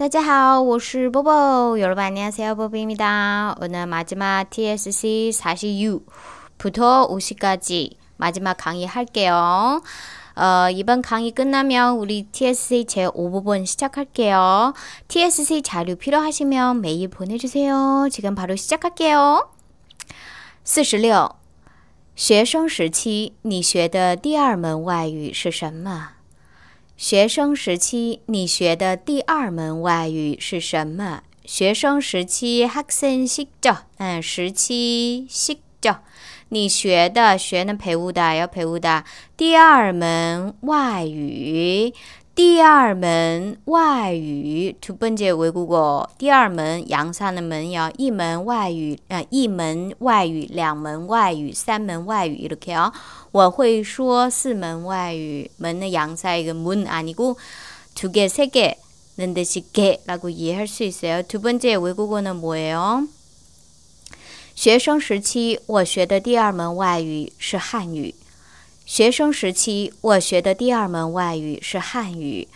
大家好，我是 b o 여러분 안녕하세요, 보보입니다. 오늘 마지막 TSC 46부터 50까지 마지막 강의 할게요. 어, 이번 강의 끝나면 우리 TSC 제5부분 시작할게요. TSC 자료 필요하시면 메일 보내주세요. 지금 바로 시작할게요. 46. 学生时期你学的第二门外语是什么？学生时期，你学的第二门外语是什么？学生时期，嗯，十七十九，你学的学能陪舞的要陪舞的第二门外语。第二门外语，To 本杰维古古，第二门洋山的门要一门外语啊，一门外语，两门外语，三门外语，一路开哦。我会说四门外语，门的洋山一个门啊，你古 to get 三个，那得是 get，那个叶儿水水。To 本杰维的学生时期我学的第二门外语是汉语。学生时期我学的第二门外语是汉语。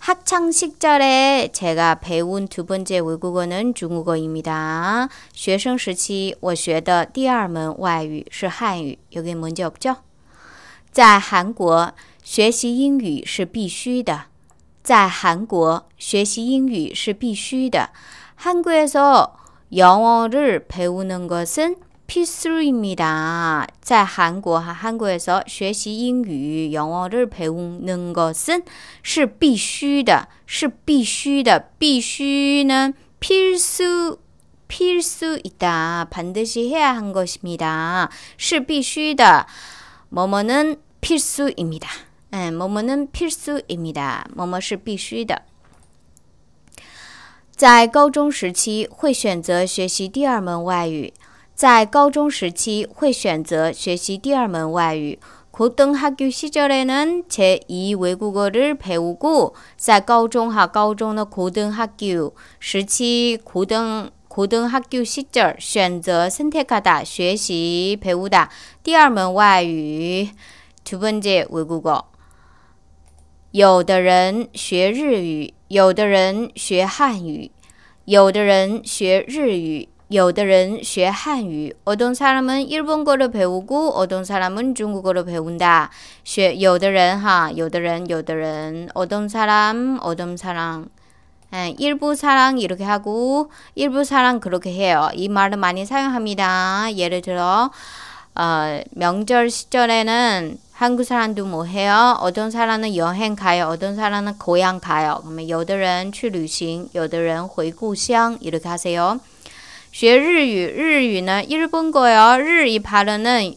학창 시절에 제가 배운 두 번째 외국어는 중국어입니다. 学生时期我学的第二门外语是汉语. 여기 문제 없죠? 在韩国学习英语是必须的.在韩国学习英语是必须的. 한국에서 영어를 배우는 것은 필수입니다. 자, 한국, 한국에서 学习英语, 영어를 배우는 것은 是必须的,是必须的,必须는 필수, 필수 있다. 반드시 해야 한 것입니다. 是必须的, 뭐뭐는 필수입니다. 네, 뭐뭐는 필수입니다. 뭐뭐是必须的. 在高中时期会选择学习第二门外语。在高中时期，会选择学习第二门外语。高中学习阶段呢，且以维吾尔语陪吾故。在高中哈高中的高中学习时期，高中高中学习阶段选择生态噶达学习陪吾的第二门外语。吐温杰维吾尔。有的人学日语，有的人学汉语，有的人学日语。 여드人学汉语, 어떤 사람은 일본어를 배우고 어떤 사람은 중국어를 배운다. 学有的人哈,有的人,有的人, 어떤 사람, 어떤 사람. 예， 일부 사랑 이렇게 하고 일부 사랑 그렇게 해요. 이 말을 많이 사용합니다. 예를 들어 어, 명절 시절에는 한국 사람도 뭐 해요? 어떤 사람은 여행 가요, 어떤 사람은 고향 가요. 그러면 有的人去旅行,有的人回故乡 이렇게 하세요. 学日语,日语는 일본거요. 르이 발음은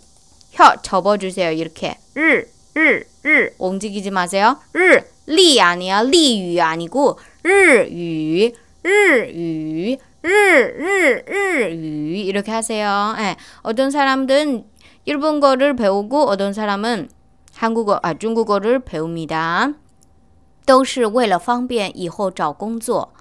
혀 접어주세요. 이렇게. 르, 르, 르 움직이지 마세요. 르, 리 아니야. 리유 아니고 르유, 르유, 르, 르, 르유 이렇게 하세요. 예. 어떤 사람들은 일본거를 배우고 어떤 사람은 한국어, 아 중국어를 배웁니다. 都是为了方便以后找工作。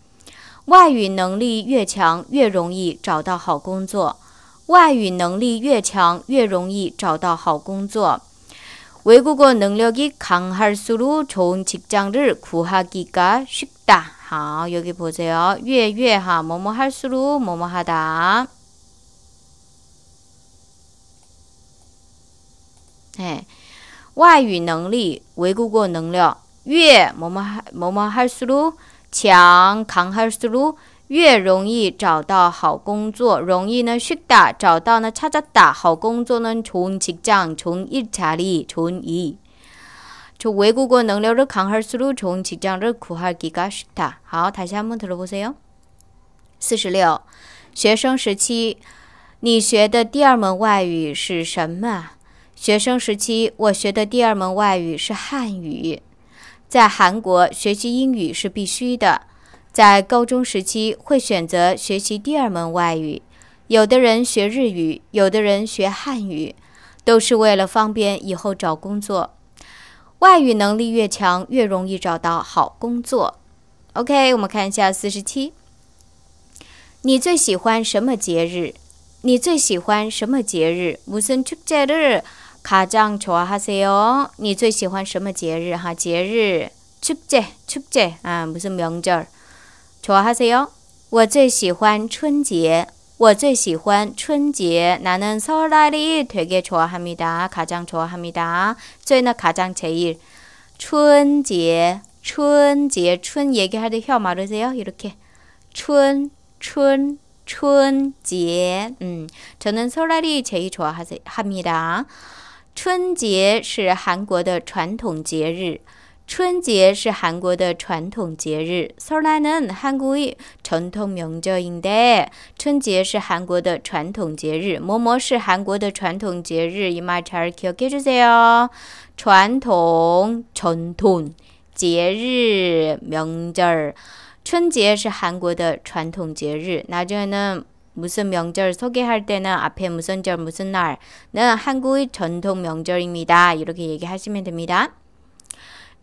外语能力越强，越容易找到好工作。外语能力越强，越容易找到好工作。외국어능력이강할수록좋은직장을구하기가쉽다好，여기보세요越越哈，某某할수록某某하다 네， 外语能力，외국어능 력， 越某某哈，某某할수 록。 强，강할수 록， 越容易找到好工作，容易呢쉽 다， 找到呢찾아 다， 好工作呢좋은직 장， 좋은일자 리， 좋은이就外国的能力를강할수록좋은직장을구하기가쉽다好，다시한번들어보세요四十六，学生时期你学的第二门外语是什么？学生时期我学的第二门外语是汉语。在韩国学习英语是必须的，在高中时期会选择学习第二门外语，有的人学日语，有的人学汉语，都是为了方便以后找工作。外语能力越强，越容易找到好工作。OK，我们看一下四十七。你最喜欢什么节日？你最喜欢什么节日？무슨축제를 가장 좋아하세요? 你最喜欢什么节日? 하, 节日. 축제, 축제. 아, 무슨 명절. 좋아하세요? 我最喜欢春节.我最喜欢春节. 나는 설날이 되게 좋아합니다. 가장 좋아합니다. 最는 가장 제일. 춘제, 춘제, 춘 얘기할 때혀 마르세요? 이렇게. 춘, 춘, 춘제. 음, 저는 설날이 제일 좋아합니다. 春节是韩国的传统节日。春节是韩国的传统节日。설날은한국의전통명절인 데， 春节是韩国的传统节日。모모是韩国的传统节日。이마차이기계주세 요， 传统传统节日名节儿。春节是韩国的传统节日。나중에는 무슨 명절 소개할 때는 앞에 무슨 절 무슨 날은 한국의 전통 명절입니다. 이렇게 얘기하시면 됩니다.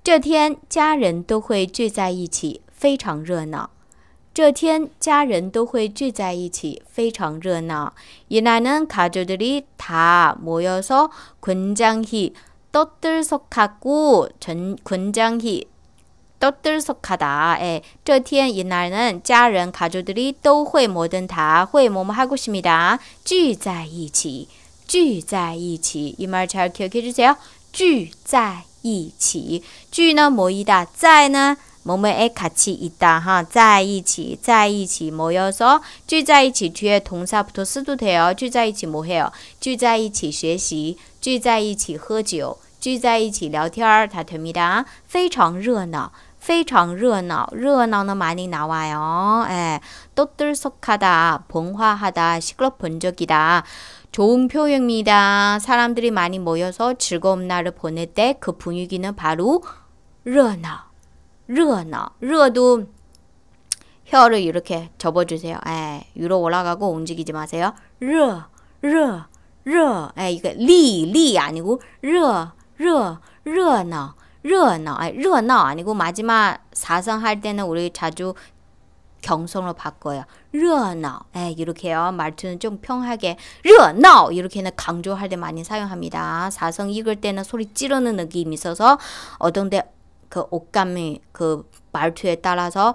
这天家人都会聚在一起非常热闹这天家人都会聚在一起非常热闹 이날은 가족들이 다 모여서 굉장히 떠들썩하고 굉장히 떠들썩하다. 예, 这天 이날은 家人 가족들이 都会 뭐든 다会 뭐뭐 하고 싶니다. 聚在一起,聚在一起.이말잘 기억해 주세요. 聚在一起. 聚는 모이다. 在는 뭐뭐에 같이 있다. 하, 在一起,在一起 모여서 聚在一起 뒤에 동사 부터 쓰도 돼요. 聚在一起뭐 해요? 聚在一起学习,聚在一起喝酒,聚在一起聊天다 됩니다. 非常热闹。非常热闹, 热闹는 많이 나와요. 예, 또들썩하다, 봉화하다, 시끌러번적이다. 좋은 표현입니다. 사람들이 많이 모여서 즐거운 날을 보낼 때 그 분위기는 바로 热闹,热闹, 热도 혀를 이렇게 접어주세요. 예, 위로 올라가고 움직이지 마세요. 热,热,热, 예, 이거 리, 리 아니고 热,热,热闹.热闹, 아니, 热闹 아니고 마지막 사성할 때는 우리 자주 경성으로 바꿔요. 热闹. 에, 예， 이렇게요. 말투는 좀 평하게 热闹 이렇게는 강조할 때 많이 사용합니다. 사성 읽을 때는 소리 찌르는 느낌이 있어서 어떤데 그 옷감이 그 말투에 따라서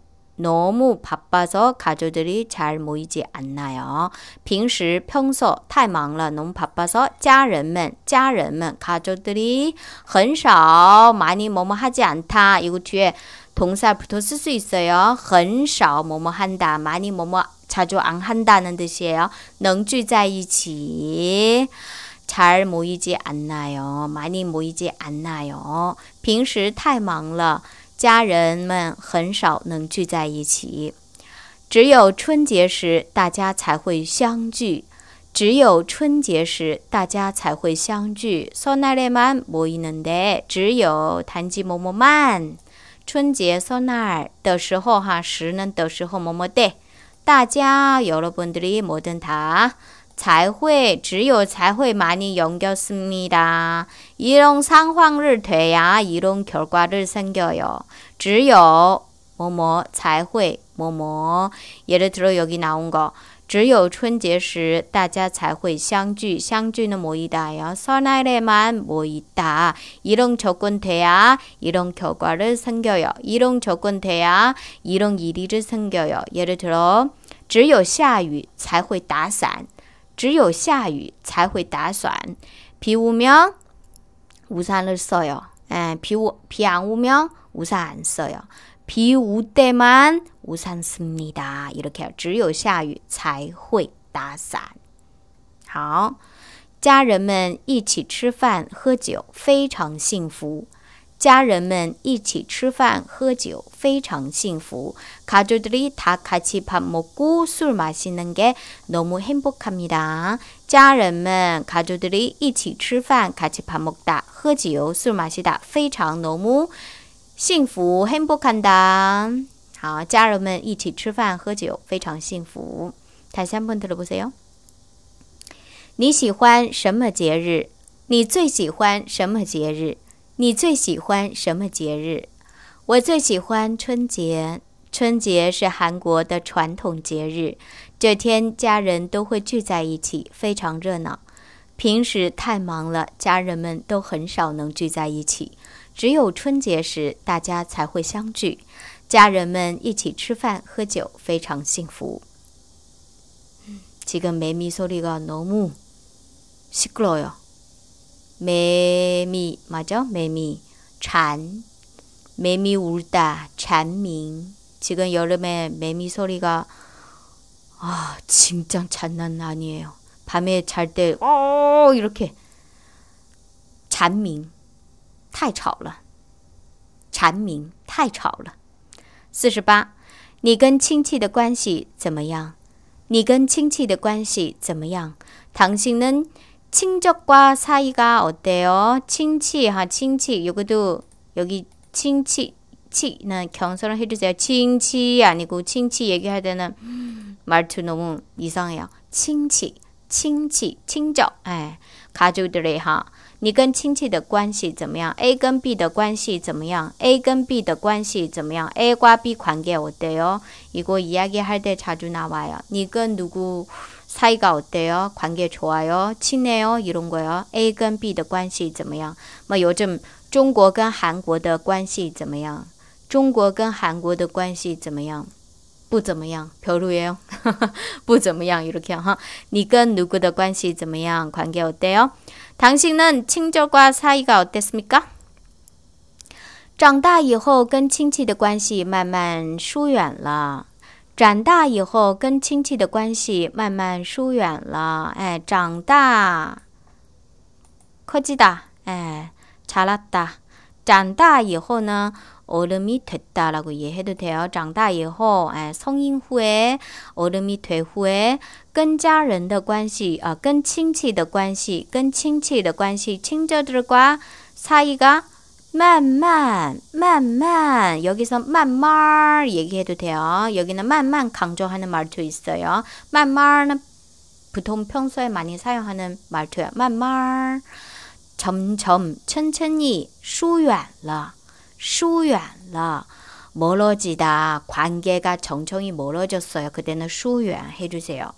너무 바빠서 가족들이 잘 모이지 않나요? 平时 평소 太忙了 너무 바빠서 家人们家人们 가족들이 很少 많이 뭐뭐 하지 않다. 이거 뒤에 동사 붙어 쓸수 있어요. 很少 뭐뭐 한다. 많이 뭐뭐 자주 안 한다는 뜻이에요. 能聚在一起。잘 모이지 않나요? 많이 모이지 않나요? 平时太忙了。家人们很少能聚在一起，只有春节时大家才会相聚。只有春节时大家才会相聚。只有弹吉么么慢，春节嗦那儿的时候哈，时呢的时候么么的，大家有了本的里莫登塔。才会,只有才会 많이 연겼습니다. 이런 상황을 돼야 이런 결과를 생겨요. 只有 뭐뭐 才会 뭐뭐 예를 들어 여기 나온 거 只有春节时大家才会相聚,相聚는 모이다요. 설날에만 모이다. 이런 조건 돼야 이런 결과를 생겨요. 이런 조건 돼야 이런 일이 생겨요. 예를 들어 只有下雨才会打伞。只有下雨才会打伞。皮五秒，五三六四哟。哎，皮五皮二五秒，五三四哟。皮五对吗？五三四你的。一条线。只有下雨才会打伞。好，家人们一起吃饭喝酒，非常幸福。家人们一起吃饭喝酒，非常幸福。 가족들이 다 같이 밥 먹고 술 마시는 게 너무 행복합니다. 家人们, 가족들이 一起吃饭, 같이 밥 먹다, 喝酒,술 마시다, 非常 너무 幸福, 행복한다. 好,家人们一起吃饭,喝酒,非常幸福. 다시 한 번 들어보세요. 你喜欢什么节日?你最喜欢什么节日？你最喜欢什么节日？我最喜欢春节。春节是韩国的传统节日，这天家人都会聚在一起，非常热闹。平时太忙了，家人们都很少能聚在一起，只有春节时大家才会相聚。家人们一起吃饭喝酒，非常幸福。这个美米说的个农木，是过来哟。美米嘛叫美米蝉，美米屋的蝉鸣。 지금 여름에 매미 소리가 아 진짜 잔난 아니에요. 밤에 잘 때 어 이렇게 잔밍 太吵了 잔밍 太吵了 48. 你跟亲戚的关系怎么样?你跟亲戚的关系怎么样? 당신은 친척과 사이가 어때요? 친치, 하, 친치. 요것도 여기 친치, 칭칭는 경선을 해주세요. 칭치 아니고 칭치 얘기할 때는 말투 너무 이상해요. 칭치, 칭치, 칭적 에, 예. 가족들의 하. 你跟亲戚的关系怎么样？A 跟 B 的关系怎么样？A 跟 B 的关系怎么样？A와 B 관계 어때요? 이거 이야기할 때 자주 나와요. 니 跟누구 사이가 어때요? 관계 좋아요? 친해요? 이런 거요. A 跟 B 的关系怎么样？뭐 요즘 중국 跟韩国的关系怎么样？中国跟韩国的关系怎么样？不怎么样，朴如妍。不怎么样 u r c 哈。你跟卢国的关系怎么样？还给我对哦。唐心嫩，亲舅瓜菜一个对是咪噶？长大以后跟亲戚的关系慢慢疏远了。长大以后跟亲戚的关系慢慢疏远了。哎，长大，科技哒，哎，查拉哒。长大以后呢？ 얼음이 됐다라고 이해해도 돼요. 长大以后, 아, 성인 후에 어른이 된 후에 跟家人的关系,跟亲戚的关系,跟亲戚的关系,친절들과 사이가 慢慢,慢慢 여기서 慢慢 얘기해도 돼요. 여기는 慢慢 강조하는 말도 있어요. 慢慢은 보통 평소에 많이 사용하는 말투야. 慢慢점점 천천히 疏远了疏远了. 멀어지다. 관계가 정정이 멀어졌어요. 그때는 疏远 해주세요.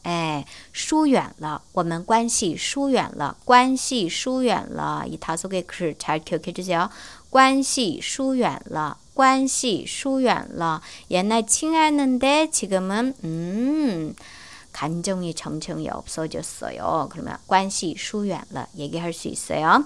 疏远了.我们关系疏远了.关系疏远了.이 다섯 개글잘 기억해 주세요. 关系疏远了.关系疏远了. 옛날 친했는데 지금은 음. 감정이 정정이 없어졌어요. 그러면 관시 수远了 얘기할 수 있어요.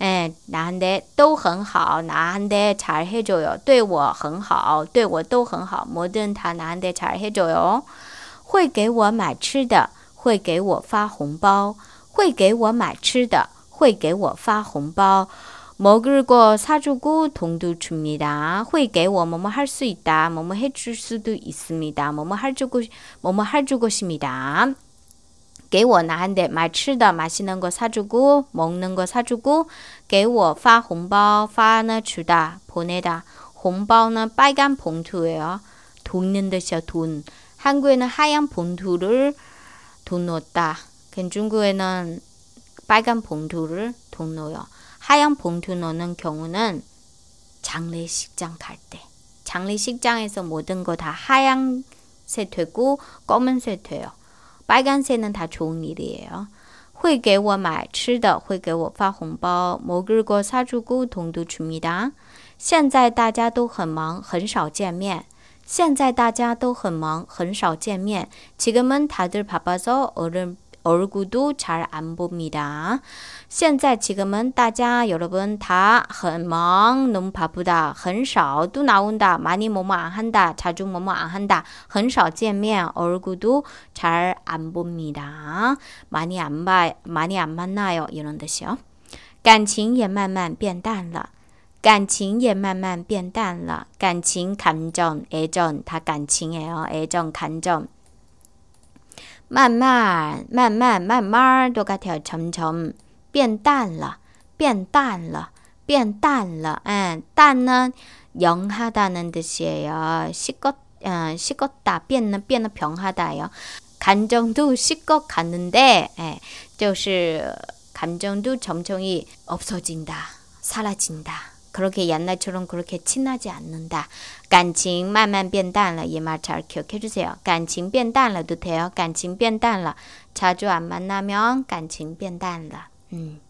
哎，男的都很好，男的잘해줘 요， 对我很好，对我都很好。뭐든다난데잘해줘 요， 会给我买吃的，会给我发红包，会给我买吃的，会给我发红包。 먹을 거 사주고 돈도 줍니다. 회계 뭐뭐뭐 할수 있다. 뭐뭐 해줄 수도 있습니다. 뭐뭐 해주고 뭐뭐 해주고십니다. 给我 나한테 말吃的 맛있는 거 사주고 먹는 거 사주고 给我发红包 发는 주다 보내다 红包는 빨간 봉투예요. 돈는 뜻이 돈. 한국에는 하얀 봉투를 돈 넣었다. 근 중국에는 빨간 봉투를 돈 넣어요. 하얀 봉투 넣는 경우는 장례식장 갈 때. 장례식장에서 모든 거 다 하얀색 되고 검은색 돼요. 빨간색은 다 좋은 일이에요. 会给我买吃的，会给我发红包，먹을거 사주고 돈도 줍니다. 现在大家都很忙，很少见面。 现在大家都很忙，很少见面。지금은다들바빠서얼른 얼굴도 잘 안 봅니다. 现在 지금은 따자 여러분 다很忙 너무 바쁘다 很少또 나온다 많이 뭐뭐 안 한다 자주 뭐뭐 안 한다 很少见面 얼굴도 잘 안 봅니다. 많이 안 봐, 많이 안 만나요 이런 뜻이요. 感情也慢慢变淡了。感情也慢慢变淡了。感情 감정, 애정 다感情이에요. 애정, 감정. 慢慢,慢慢,慢慢 똑같아요. 점점 变淡了,变淡了,变淡了. 예, 淡은 영하다는 뜻이에요. 식었, 어, 식었다, 变은 变은 병하다예요. 감정도 식것 같는데, 예, 就是 감정도 점점이 없어진다, 사라진다. 그렇게 옛날처럼 그렇게 친하지 않는다. 간칭 만만 변단라 이말 잘 기억해주세요. 간칭 변단라도 돼요. 간칭 변단라 자주 안 만나면 간칭 변단라. 음.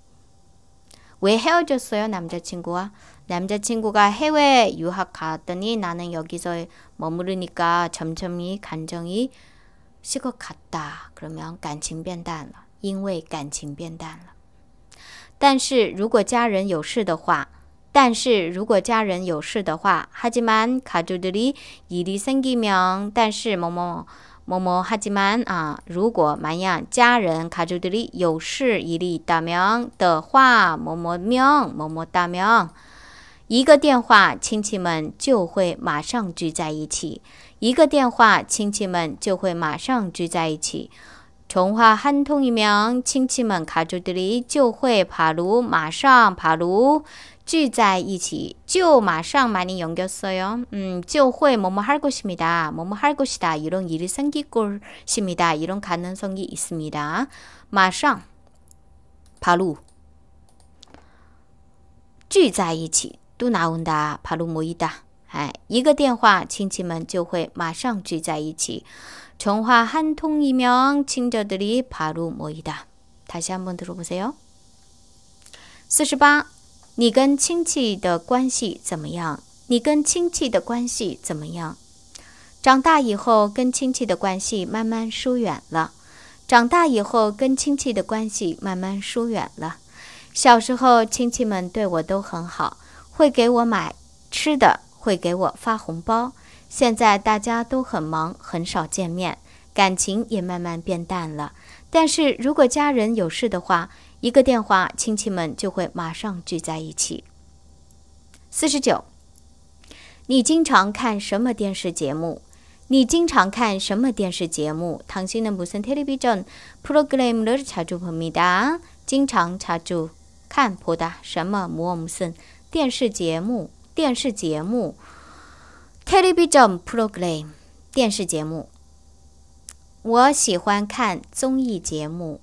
왜 헤어졌어요 남자친구와? 남자친구가 해외 유학 갔더니 나는 여기서 머무르니까 점점이 간정이 식어갔다. 그러면 간칭 변단라. 因为感情变淡了。但是如果家人有事的话，但是如果家人有事的话，哈吉曼卡住得里伊里森吉妙。但是某某某某哈吉曼啊，如果满样家人卡住得里有事伊里大妙的话，某某妙某某大妙。一个电话，亲戚们就会马上聚在一起。一个电话，亲戚们就会马上聚在一起。重话喊通一秒，亲戚们卡住得里就会爬炉，马上爬炉。聚在一起.就 마상 많이 연겼어요. 음, 就会 뭐뭐 할 것입니다. 뭐뭐 할 것이다. 이런 일이 생길 것입니다. 이런 가능성이 있습니다. 마상 바로 聚在一起또 나온다. 바로 모이다. 一个电话亲戚们就会马上聚在一起. 전화 한 통이면 친저들이 바로 모이다. 다시 한번 들어보세요. 48你跟亲戚的关系怎么样？你跟亲戚的关系怎么样？长大以后跟亲戚的关系慢慢疏远了。长大以后跟亲戚的关系慢慢疏远了。小时候亲戚们对我都很好，会给我买吃的，会给我发红包。现在大家都很忙，很少见面，感情也慢慢变淡了。但是如果家人有事的话，一个电话，亲戚们就会马上聚在一起。四十九，你经常看什么电视节目？你经常看什么电视节目？唐星的不森 television program 经常查住看普达什么 m o t i n 电视节目？电视节目 television program 电视节目。我喜欢看综艺节目。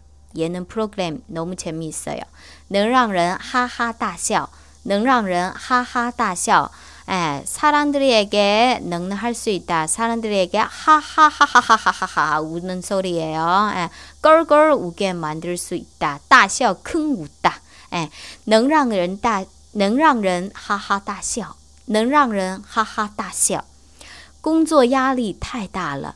예능프로그램너무재미있어요能让人哈哈大笑，能让人哈哈大笑。哎，사람들이에게能能할수있 다， 사람들이에게哈哈哈哈哈哈哈哈无能소리예 요。 哎，걸걸우게만들수있 다， 大笑큰웃 다。 哎，能让人大，能让人哈哈大笑，能让人哈哈大笑。工作压力太大了。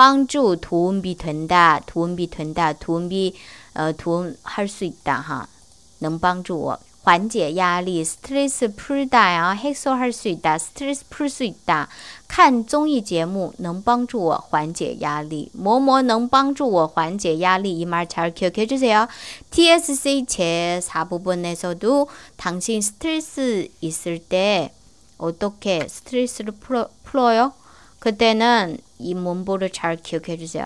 帮助 도움이 된다, 도움이 된다, 도움이 어, 도움할 수 있다. 하. 能帮助我缓解压力, 스트레스 풀다야 어, 해소할 수 있다, 스트레스 풀 수 있다. 看综艺节目能帮助我缓解压力.뭐뭐能帮助我缓解压力이 말잘 기억해 주세요. TSC 제 4부분에서도 당신 스트레스 있을 때 어떻게 스트레스를 풀어, 풀어요? 그때는 你能不能查 QQ 这些？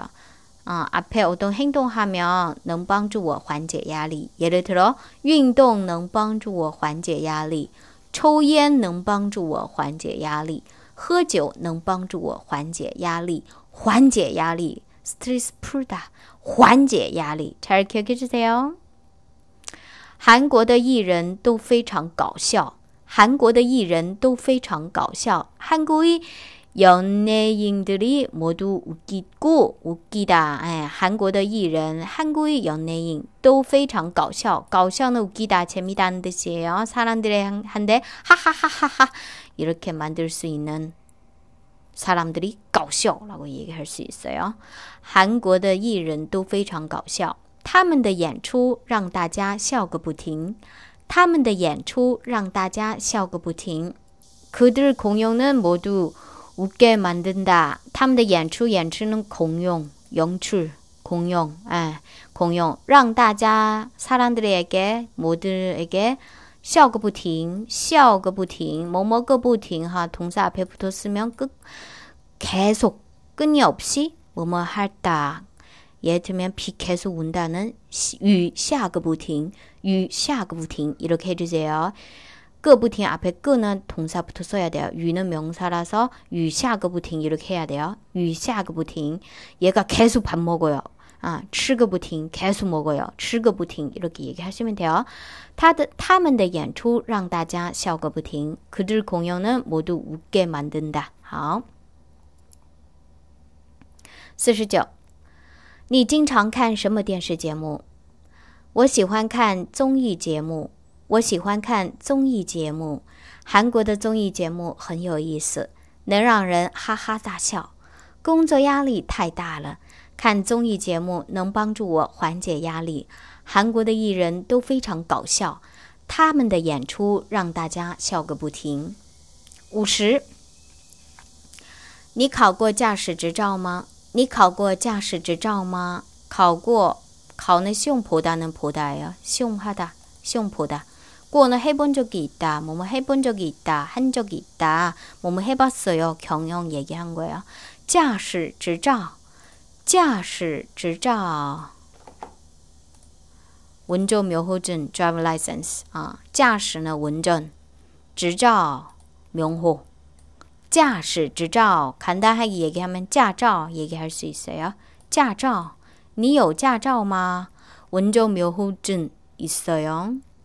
啊，阿佩，我懂运动哈，苗能帮助我缓解压力，晓得不咯？运动能帮助我缓解压力，抽烟能帮助我缓解压力，喝酒能帮助我缓解压力，缓解压力，stress puta，缓解压力。查 QQ 这些哦。韩国的艺人都非常搞笑，韩国的艺人都非常搞笑，韩国一。 연예인들이 모두 웃기고 웃기다. 예, 한국의 이인, 한국의 연예인 都非常搞笑.搞笑는 웃기다, 재미다는 뜻이에요. 사람들의 한데 하하하하하 이렇게 만들 수 있는 사람들이 搞笑라고 얘기할 수 있어요. 한국의 이인都非常搞笑.他们的演出让大家笑个不停.他们的演出让大家笑个不停. 그들 공연은 모두 웃게 만든다. 他们的演出演出 공용, 영출, 공용, 예, 공용. 让大家 사람들에게 모두에게 笑个不停,笑个不停, 뭐뭐个不停, 하 동사 앞에 붙어 쓰면 끝 계속 끊임없이 뭐뭐 할다. 예를 들면 비 계속 온다는 유下个不停, 유下个不停 이렇게 해주세요. 끄부팅 앞에 끄는 동사부터 써야 돼요. 유는 명사라서 유샤그부팅 이렇게 해야 돼요. 유샤그부팅 얘가 계속 밥 먹어요. 아, 吃个不停, 계속 먹어요. 吃个不停 이렇게 얘기하시면 돼요. 他的他们的演出让大家笑个不停. 그들 공연은 모두 웃게 만든다. 好.49.你经常看什么电视节目?我喜欢看综艺节目。我喜欢看综艺节目，韩国的综艺节目很有意思，能让人哈哈大笑。工作压力太大了，看综艺节目能帮助我缓解压力。韩国的艺人都非常搞笑，他们的演出让大家笑个不停。五十，你考过驾驶执照吗？你考过驾驶执照吗？考过，考那胸脯的那脯的呀，胸哈的，胸脯的。 축구원 해본 적이 있다. 뭐 뭐 해본 적이 있다. 한 적이 있다. 뭐 뭐 해봤어요. 경영 얘기한 거예요. 驾驶执照,驾驶执照. 운전 묘호증 (driver license) 아, 어, 驾驶는 운전, 执照 명호. 驾驶执照 간단하게 얘기하면 驾照 얘기할 수 있어요. 驾照,你有驾照吗? 운전 묘호증 있어요.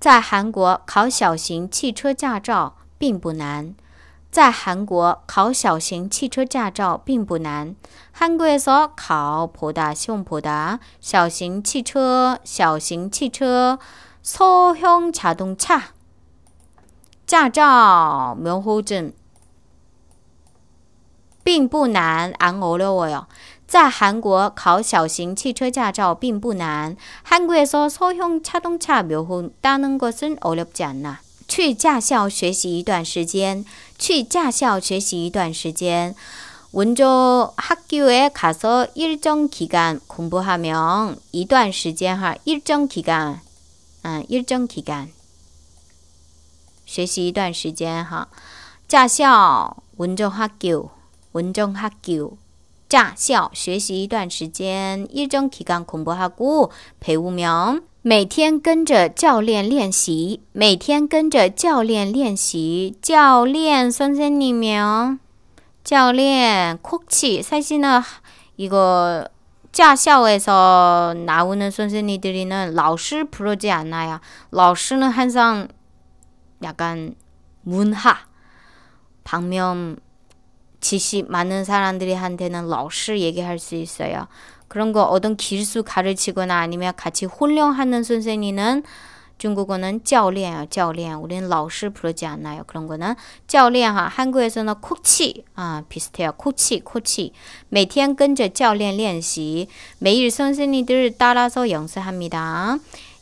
在韩国考小型汽车驾照并不难。在韩国考小型汽车驾照并不难。韩国에서考普다시험코다小型汽车小型汽车소형자동차驾照면허증并不难，俺熬了我哟。 在韩国考小型汽车驾照并不难。韩国에서 소형 자동차 묘혼 따는 것은 어렵지 않나. 去驾校学习一段时间。去驾校学习一段时间。 먼저 학교에 가서 일정 기간 공부하면 이段 시간 일정 기간 아, 일정 기간 学习一段时间哈驾校원정 학교 원정 학교 驾校学习一段时间，一整体干恐怖哈姑陪五秒，每天跟着教练练习，每天跟着教练练习。教练算算里面，教练空气。所以呢，一个驾校诶，啥哪有能算算里底里呢？老师不罗基安哪呀？老师能喊上呀个文化，方面。 지식 많은 사람들이한테는 러시 얘기할 수 있어요. 그런 거 어떤 기술 가르치거나 아니면 같이 훈련하는 선생님은 중국어는 教练,教练. 우리는 老师 부르지 않아요. 그런 거는 教练 한국에서는 코치 아, 비슷해요. 코치, 코치. 每天跟着教练练习，매일 선생님들 따라서 연습합니다.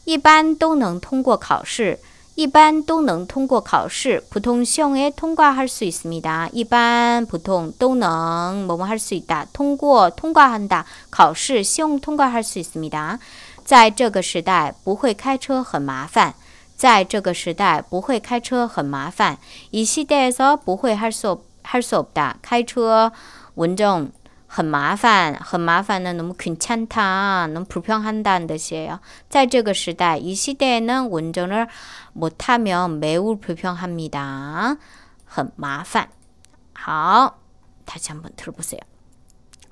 一般都能通过考试。一般都能通过考试，普通小孩通过还是水，是米哒？一般普通都能，某某还是水哒？通过通过很大考试，想通过还是水，是米哒？在这个时代，不会开车很麻烦。在这个时代，不会开车很麻烦。以前的时候，不会还说还说不哒，开车稳重。很麻烦，很麻烦呢。那么，귀찮다너무불很，한단도있어在这个时代，이시대는운전을못하면매우불편합니다很麻烦。好，다시한번들어보세요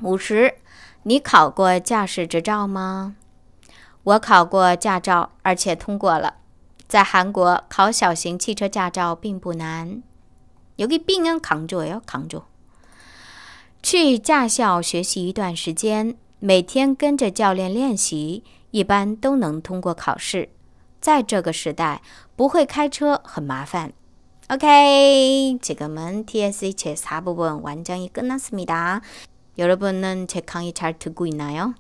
五十，你考过驾驶执照吗？我考过驾照，而且通过了。在韩国考小型汽车驾照并不难。여기빙은扛住 요， 扛住。去驾校学习一段时间，每天跟着教练练习，一般都能通过考试。在这个时代，不会开车很麻烦。OK，个门 t s h s 부분완完히一个습니密达，有的不能在康义，咱听过呢呀？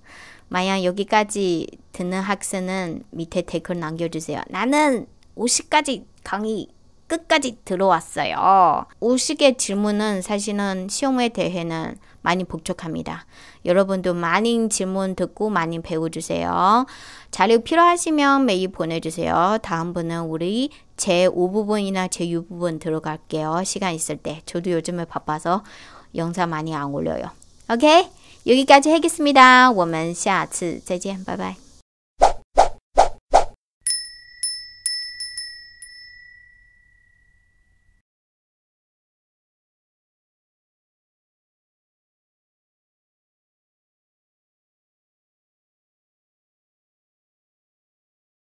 만약여기까지듣는학생은밑에댓글남겨주세요나는오시까지강의 끝까지 들어왔어요. 오식의 질문은 사실은 시험에 대해는 많이 복잡합니다. 여러분도 많은 질문 듣고 많이 배워주세요. 자료 필요하시면 메일 보내주세요. 다음 분은 우리 제5부분이나 제6부분 들어갈게요. 시간 있을 때. 저도 요즘에 바빠서 영상 많이 안 올려요. 오케이? 여기까지 하겠습니다. 我们下次再见，拜拜。